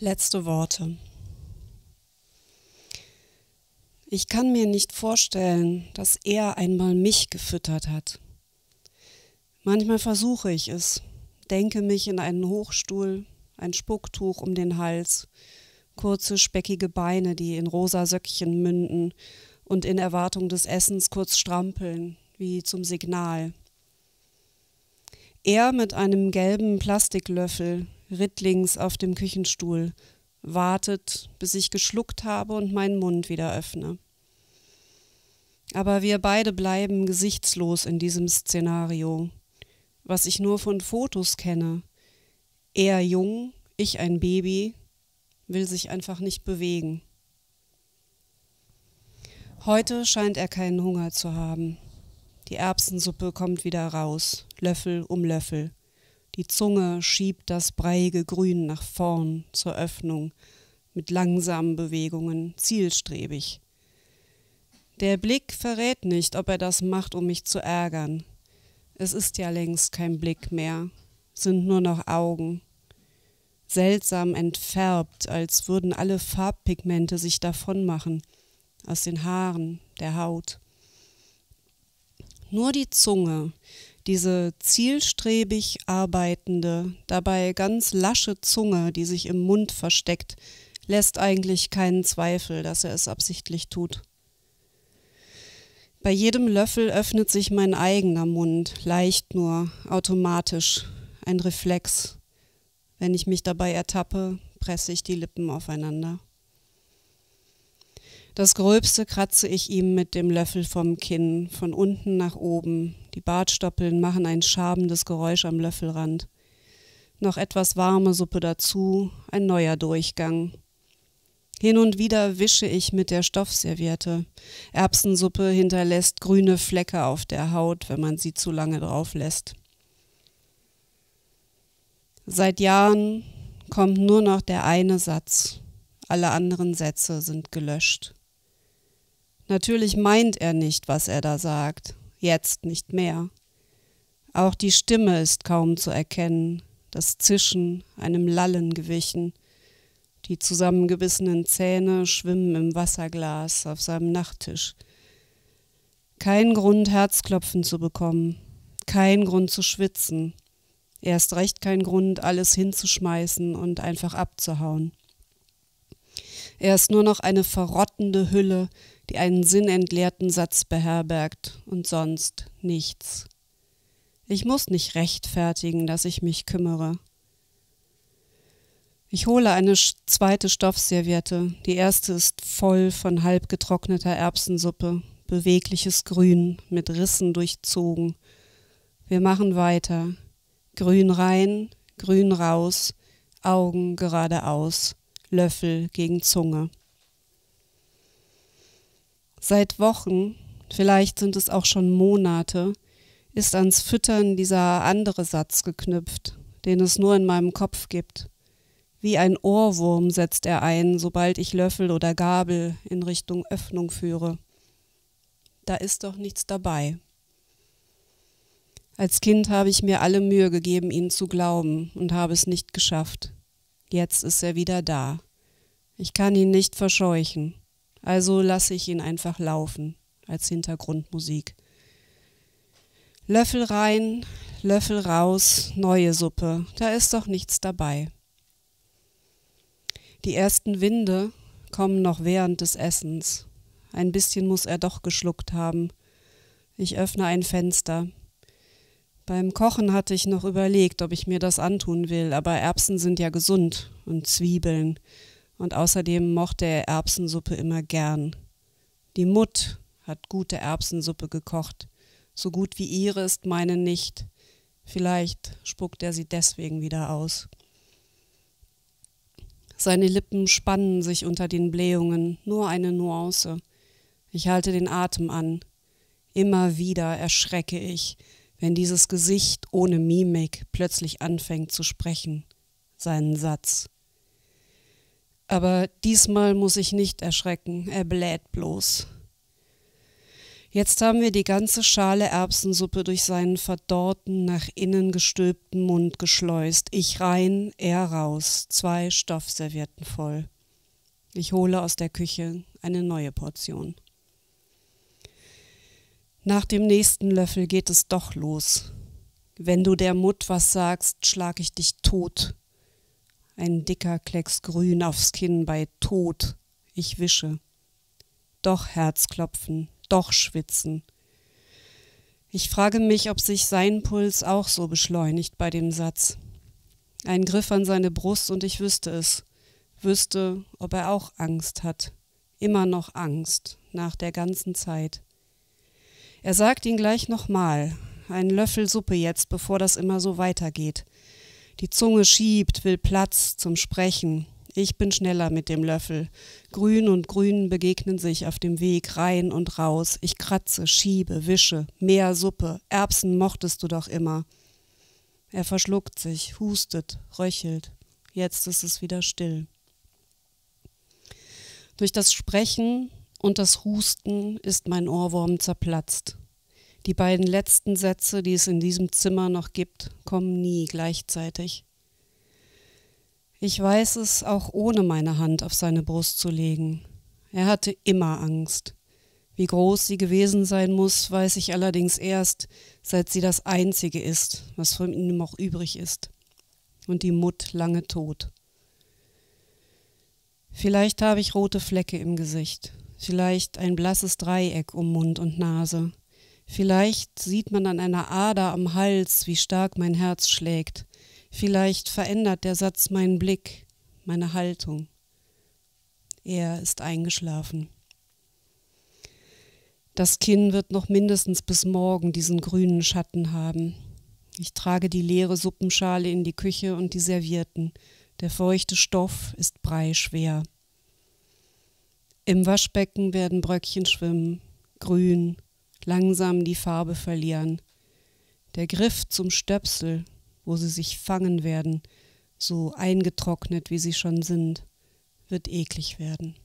letzte Worte. Ich kann mir nicht vorstellen, dass er einmal mich gefüttert hat. Manchmal versuche ich es, denke mich in einen Hochstuhl, ein Spucktuch um den Hals, kurze speckige Beine, die in rosa Söckchen münden und in Erwartung des Essens kurz strampeln, wie zum Signal. Er mit einem gelben Plastiklöffel, rittlings auf dem Küchenstuhl, wartet, bis ich geschluckt habe und meinen Mund wieder öffne. Aber wir beide bleiben gesichtslos in diesem Szenario, was ich nur von Fotos kenne. Er jung, ich ein Baby, will sich einfach nicht bewegen. Heute scheint er keinen Hunger zu haben. Die Erbsensuppe kommt wieder raus, Löffel um Löffel. Die Zunge schiebt das breiige Grün nach vorn zur Öffnung mit langsamen Bewegungen, zielstrebig. Der Blick verrät nicht, ob er das macht, um mich zu ärgern. Es ist ja längst kein Blick mehr, sind nur noch Augen. Seltsam entfärbt, als würden alle Farbpigmente sich davonmachen, aus den Haaren, der Haut. Nur die Zunge, diese zielstrebig arbeitende, dabei ganz lasche Zunge, die sich im Mund versteckt, lässt eigentlich keinen Zweifel, dass er es absichtlich tut. Bei jedem Löffel öffnet sich mein eigener Mund, leicht nur, automatisch, ein Reflex. Wenn ich mich dabei ertappe, presse ich die Lippen aufeinander. Das Gröbste kratze ich ihm mit dem Löffel vom Kinn, von unten nach oben. Die Bartstoppeln machen ein schabendes Geräusch am Löffelrand. Noch etwas warme Suppe dazu, ein neuer Durchgang. Hin und wieder wische ich mit der Stoffserviette. Erbsensuppe hinterlässt grüne Flecke auf der Haut, wenn man sie zu lange drauf lässt. Seit Jahren kommt nur noch der eine Satz. Alle anderen Sätze sind gelöscht. Natürlich meint er nicht, was er da sagt, jetzt nicht mehr. Auch die Stimme ist kaum zu erkennen, das Zischen einem Lallen gewichen. Die zusammengebissenen Zähne schwimmen im Wasserglas auf seinem Nachttisch. Kein Grund, Herzklopfen zu bekommen, kein Grund zu schwitzen, erst recht kein Grund, alles hinzuschmeißen und einfach abzuhauen. Er ist nur noch eine verrottende Hülle, die einen sinnentleerten Satz beherbergt und sonst nichts. Ich muss nicht rechtfertigen, dass ich mich kümmere. Ich hole eine zweite Stoffserviette. Die erste ist voll von halbgetrockneter Erbsensuppe, bewegliches Grün, mit Rissen durchzogen. Wir machen weiter. Grün rein, grün raus, Augen geradeaus. Löffel gegen Zunge. Seit Wochen, vielleicht sind es auch schon Monate, ist ans Füttern dieser andere Satz geknüpft, den es nur in meinem Kopf gibt. Wie ein Ohrwurm setzt er ein, sobald ich Löffel oder Gabel in Richtung Öffnung führe. Da ist doch nichts dabei. Als Kind habe ich mir alle Mühe gegeben, ihnen zu glauben und habe es nicht geschafft. Jetzt ist er wieder da. Ich kann ihn nicht verscheuchen, also lasse ich ihn einfach laufen als Hintergrundmusik. Löffel rein, Löffel raus, neue Suppe, da ist doch nichts dabei. Die ersten Winde kommen noch während des Essens. Ein bisschen muss er doch geschluckt haben. Ich öffne ein Fenster. Beim Kochen hatte ich noch überlegt, ob ich mir das antun will, aber Erbsen sind ja gesund und Zwiebeln. Und außerdem mochte er Erbsensuppe immer gern. Die Mutt hat gute Erbsensuppe gekocht. So gut wie ihre ist meine nicht. Vielleicht spuckt er sie deswegen wieder aus. Seine Lippen spannen sich unter den Blähungen, nur eine Nuance. Ich halte den Atem an. Immer wieder erschrecke ich, wenn dieses Gesicht ohne Mimik plötzlich anfängt zu sprechen, seinen Satz. Aber diesmal muss ich nicht erschrecken, er bläht bloß. Jetzt haben wir die ganze Schale Erbsensuppe durch seinen verdorrten, nach innen gestülpten Mund geschleust. Ich rein, er raus, zwei Stoffservietten voll. Ich hole aus der Küche eine neue Portion. Nach dem nächsten Löffel geht es doch los. Wenn du der Mut was sagst, schlag ich dich tot. Ein dicker Klecks grün aufs Kinn bei Tod. Ich wische. Doch Herzklopfen, doch Schwitzen. Ich frage mich, ob sich sein Puls auch so beschleunigt bei dem Satz. Ein Griff an seine Brust und ich wüsste es. Wüsste, ob er auch Angst hat. Immer noch Angst, nach der ganzen Zeit. Er sagt ihn gleich nochmal, einen Löffel Suppe jetzt, bevor das immer so weitergeht. Die Zunge schiebt, will Platz zum Sprechen. Ich bin schneller mit dem Löffel. Grün und Grün begegnen sich auf dem Weg rein und raus. Ich kratze, schiebe, wische. Mehr Suppe. Erbsen mochtest du doch immer. Er verschluckt sich, hustet, röchelt. Jetzt ist es wieder still. Durch das Sprechen und das Husten ist mein Ohrwurm zerplatzt. Die beiden letzten Sätze, die es in diesem Zimmer noch gibt, kommen nie gleichzeitig. Ich weiß es auch ohne meine Hand auf seine Brust zu legen. Er hatte immer Angst. Wie groß sie gewesen sein muss, weiß ich allerdings erst, seit sie das Einzige ist, was von ihm auch übrig ist. Und die Mut lange tot. Vielleicht habe ich rote Flecke im Gesicht vielleicht ein blasses Dreieck um Mund und Nase. Vielleicht sieht man an einer Ader am Hals, wie stark mein Herz schlägt. Vielleicht verändert der Satz meinen Blick, meine Haltung. Er ist eingeschlafen. Das Kinn wird noch mindestens bis morgen diesen grünen Schatten haben. Ich trage die leere Suppenschale in die Küche und die Servierten. Der feuchte Stoff ist breischwer. Im Waschbecken werden Bröckchen schwimmen, grün, langsam die Farbe verlieren. Der Griff zum Stöpsel, wo sie sich fangen werden, so eingetrocknet wie sie schon sind, wird eklig werden.